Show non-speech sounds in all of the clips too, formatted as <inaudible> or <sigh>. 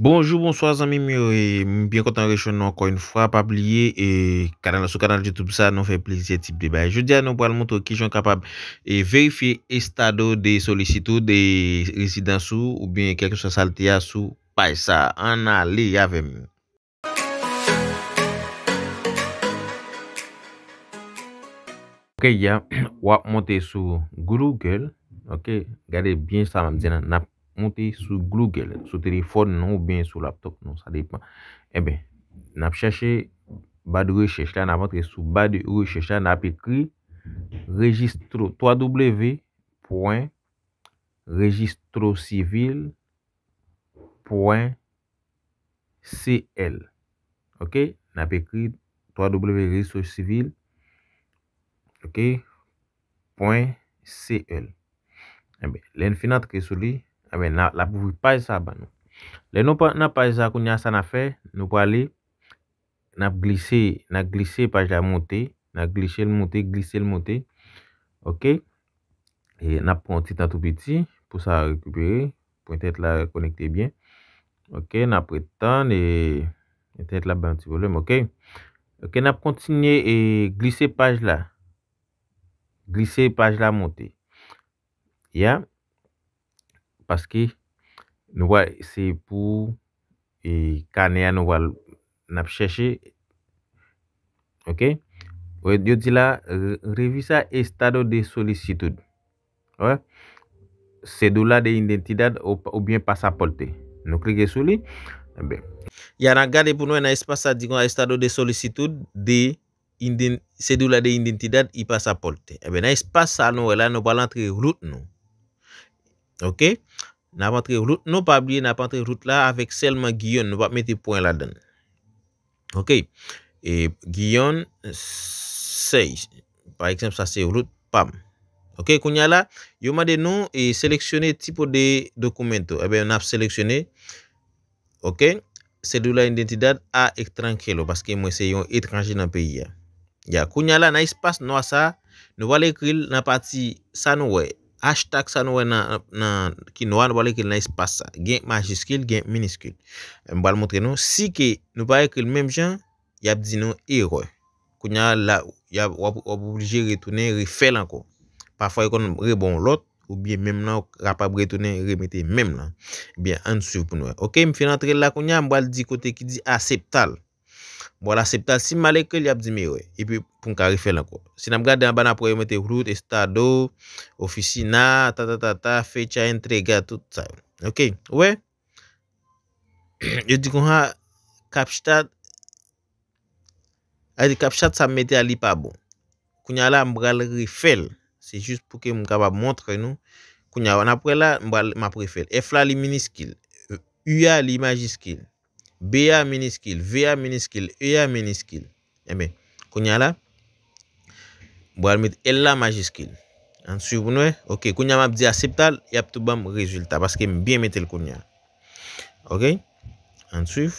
Bonjour, bonsoir, zami miyo, e, mi bien content rechoun nou akon yon fwa, pap liye, e, kanal sou kanal Youtube sa nou fe plesye tip de baye. Jou diya nou pou al moutou ki joun kapab e, verifi estado de solisito de residen sou ou bien kelkousan salte ya sou, baye sa, anale, yavem. Ok, ya, <clears throat> wap monte sou Google, ok, gade bien sa mabzina nap. monti sou Google, sou telefon non ou bien sou laptop non, sa depan. Ebe, nap chache ba di rechèche la, nap antre sou ba di rechèche la, nap ekri registro, 3W point registro civil point CL. Ok, nap ekri 3W registro civil ok, point CL. Ebe, eh len finat ke sou li, A men, la pou pou paz sa ba nou. Le nou pa, na paz sa kounya sa na fe, nou pa li, na glise, na glise paj la monte, na glise le monte, glise le monte, ok, e na pon ti tan tou biti, pou sa rekupere, pou entet la re-konekte bien, ok, na pou etan, etet la ban ti volume, ok, ok, na pon tinye, e glise paj la, glise paj la monte, ya, Pas ki nou wè se pou e kane ya nou wè nap chèche. Ok. Ou e diyo di la revisa estado de solicitude. Ou e. Sedou la de identidad ou bien pasapolte. Nou klike sou li. E ya nan gade pou nou e nan espasa di kon a estado de solicitude de sedou la de identidad y pasapolte. Ebe nan espasa nou wè la nou wè lan tre grout nou. Ok, nan ap entre route, non, nou pa ap entre route la avèk selman Giyon, nou pa ap mette point la den. Ok, Giyon 6, par eksemp sa se route PAM. Ok, kou nya la, yo ma den nou e seleksyonè tipo de dokumento. Ebe, nan ap seleksyonè, ok, se dou la identidad a ek trankè lo, paske mwen se yon ek trankè nan peyi ya. Ya, kou nya la, nan espas nou a sa, nou wale kril nan pati sa nou wè. Ashtak sa nou wè nan ki nou wè nan wale ki nan ispasa. Genk majiskil, genk miniskil. Mbwa l mwote nou. Si ki nou wale ki l menm jen, yab di nou hiroy. Kou nyan la, yab wap wap oblije retounen, refel anko. Pa fwa yon kon reboun lot, ou bie menm la, wap wap retounen, remete menm la. Bien, ansiv pou nou wè. Ok, mfè nantre la, kou nyan mbwa l di kote ki di aseptal. Mwa bon, la septal si maleke li ap di miwe. Ipi pou mka rifle anko. Si nan mga den ba nan pre mette route, estado, ofisina, ta ta ta ta, fecha, entrega, tout sa. Ok, we? Yo di kon ha kapchat. A di kapchat sa m mette a li pa bon. Koun ya la mbra le rifle. Se jist pou ke mga ba montre nou. Koun ya wana pre la mbra ma pre rifle. F la li mini skill. U ya li magi skill. B.A. miniskil, V.A. miniskil, E.A. miniskil. Ebe, kounya la. Boal mit E.L. la majiskil. An suyv nou e. Ok, kounya map di aseptal, yap tou bam rezultat. Paske m biye met el kounya. Ok, an suyv.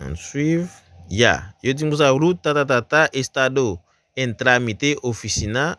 An suyv. Ya, yo di mouza wou, ta ta ta ta ta, estado entramite ofisina.